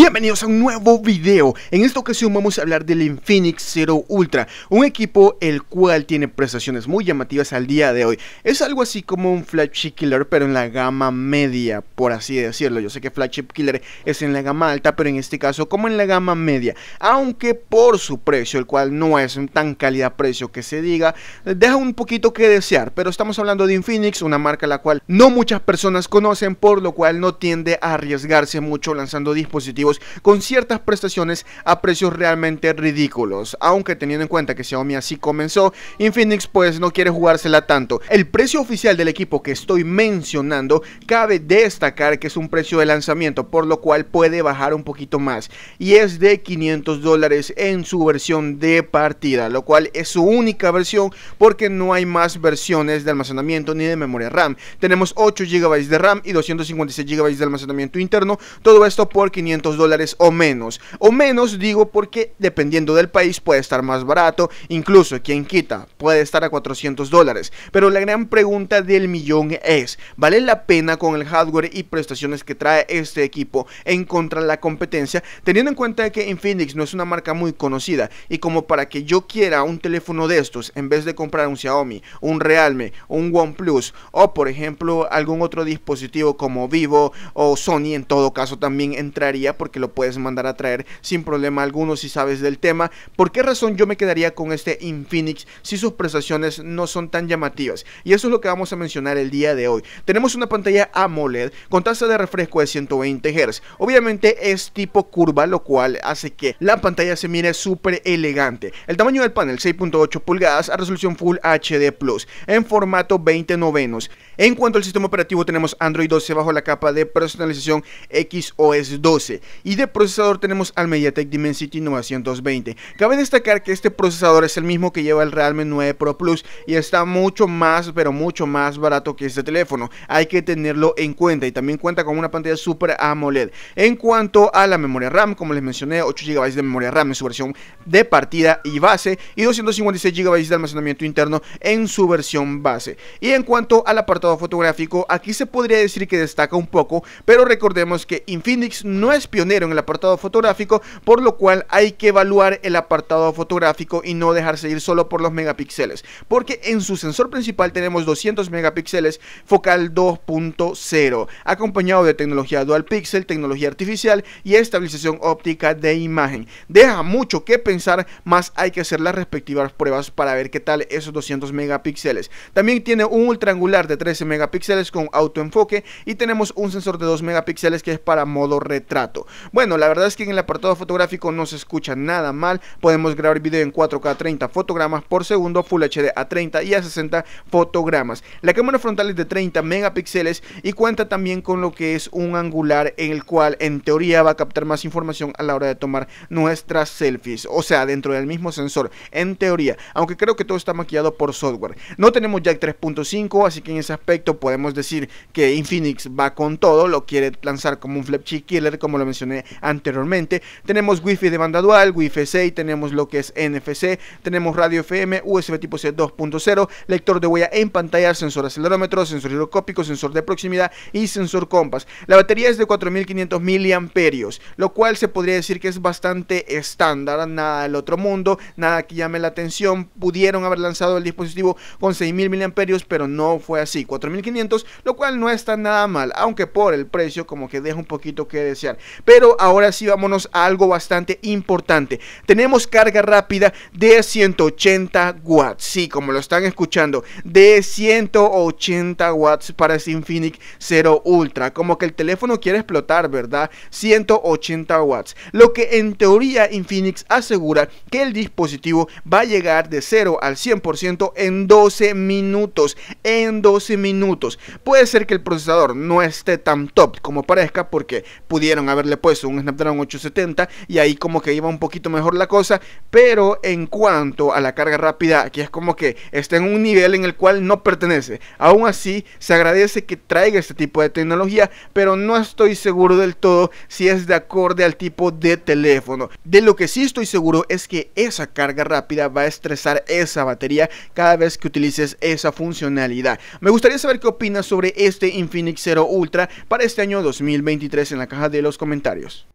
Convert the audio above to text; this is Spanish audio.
Bienvenidos a un nuevo video. En esta ocasión vamos a hablar del Infinix Zero Ultra, un equipo el cual tiene prestaciones muy llamativas al día de hoy. Es algo así como un flagship killer, pero en la gama media, por así decirlo. Yo sé que flagship killer es en la gama alta, pero en este caso como en la gama media. Aunque por su precio, el cual no es tan calidad precio que se diga, deja un poquito que desear. Pero estamos hablando de Infinix, una marca la cual no muchas personas conocen, por lo cual no tiende a arriesgarse mucho lanzando dispositivos con ciertas prestaciones a precios realmente ridículos, aunque teniendo en cuenta que Xiaomi así comenzó, Infinix pues no quiere jugársela tanto. El precio oficial del equipo que estoy mencionando cabe destacar que es un precio de lanzamiento, por lo cual puede bajar un poquito más y es de 500 dólares en su versión de partida, lo cual es su única versión porque no hay más versiones de almacenamiento ni de memoria RAM. Tenemos 8 GB de RAM y 256 GB de almacenamiento interno, todo esto por 500 dólares o menos. O menos digo porque dependiendo del país puede estar más barato, incluso quien quita puede estar a 400 dólares. Pero la gran pregunta del millón es, ¿vale la pena con el hardware y prestaciones que trae este equipo en contra de la competencia? Teniendo en cuenta que Infinix no es una marca muy conocida y como para que yo quiera un teléfono de estos en vez de comprar un Xiaomi, un Realme, un OnePlus o por ejemplo algún otro dispositivo como Vivo o Sony en todo caso también entraría por que lo puedes mandar a traer sin problema alguno si sabes del tema. ¿Por qué razón yo me quedaría con este Infinix si sus prestaciones no son tan llamativas? Y eso es lo que vamos a mencionar el día de hoy. Tenemos una pantalla AMOLED con tasa de refresco de 120 Hz. Obviamente es tipo curva, lo cual hace que la pantalla se mire súper elegante. El tamaño del panel 6.8 pulgadas a resolución Full HD Plus en formato 20 novenos. En cuanto al sistema operativo tenemos Android 12 bajo la capa de personalización XOS 12 y de procesador tenemos al MediaTek Dimensity 920. Cabe destacar que este procesador es el mismo que lleva el Realme 9 Pro Plus y está mucho más, pero mucho más barato que este teléfono. Hay que tenerlo en cuenta y también cuenta con una pantalla Super AMOLED. En cuanto a la memoria RAM, como les mencioné, 8 GB de memoria RAM en su versión de partida y base y 256 GB de almacenamiento interno en su versión base. Y en cuanto al apartado fotográfico, aquí se podría decir que destaca un poco, pero recordemos que Infinix no es en el apartado fotográfico, por lo cual hay que evaluar el apartado fotográfico y no dejarse ir solo por los megapíxeles, porque en su sensor principal tenemos 200 megapíxeles focal 2.0, acompañado de tecnología dual pixel, tecnología artificial y estabilización óptica de imagen. Deja mucho que pensar, más hay que hacer las respectivas pruebas para ver qué tal esos 200 megapíxeles. También tiene un angular de 13 megapíxeles con autoenfoque y tenemos un sensor de 2 megapíxeles que es para modo retrato. Bueno, la verdad es que en el apartado fotográfico no se escucha nada mal. Podemos grabar video en 4K 30 fotogramas por segundo, Full HD a 30 y a 60 fotogramas. La cámara frontal es de 30 megapíxeles y cuenta también con lo que es un angular en el cual en teoría va a captar más información a la hora de tomar nuestras selfies. O sea, dentro del mismo sensor, en teoría. Aunque creo que todo está maquillado por software. No tenemos jack 3.5, así que en ese aspecto podemos decir que Infinix va con todo, lo quiere lanzar como un flip killer, como lo mencioné anteriormente. Tenemos wifi de banda dual, wifi 6, tenemos lo que es NFC, tenemos radio FM, USB tipo C 2.0, lector de huella en pantalla, sensor acelerómetro, sensor hidrocópico sensor de proximidad y sensor compás. La batería es de 4500 miliamperios, lo cual se podría decir que es bastante estándar, nada del otro mundo, nada que llame la atención. Pudieron haber lanzado el dispositivo con 6000 miliamperios, pero no fue así, 4500, lo cual no está nada mal, aunque por el precio como que deja un poquito que desear. Pero ahora sí vámonos a algo bastante importante. Tenemos carga rápida de 180 watts. Sí, como lo están escuchando, de 180 watts para ese Infinix 0 Ultra. Como que el teléfono quiere explotar, ¿verdad? 180 watts. Lo que en teoría Infinix asegura que el dispositivo va a llegar de 0 al 100% en 12 minutos. En 12 minutos. Puede ser que el procesador no esté tan top como parezca porque pudieron haberle pues un Snapdragon 870 y ahí como que iba un poquito mejor la cosa, pero en cuanto a la carga rápida, aquí es como que está en un nivel en el cual no pertenece. Aún así, se agradece que traiga este tipo de tecnología, pero no estoy seguro del todo si es de acorde al tipo de teléfono. De lo que sí estoy seguro es que esa carga rápida va a estresar esa batería cada vez que utilices esa funcionalidad. Me gustaría saber qué opinas sobre este Infinix Zero Ultra para este año 2023 en la caja de los comentarios Gracias.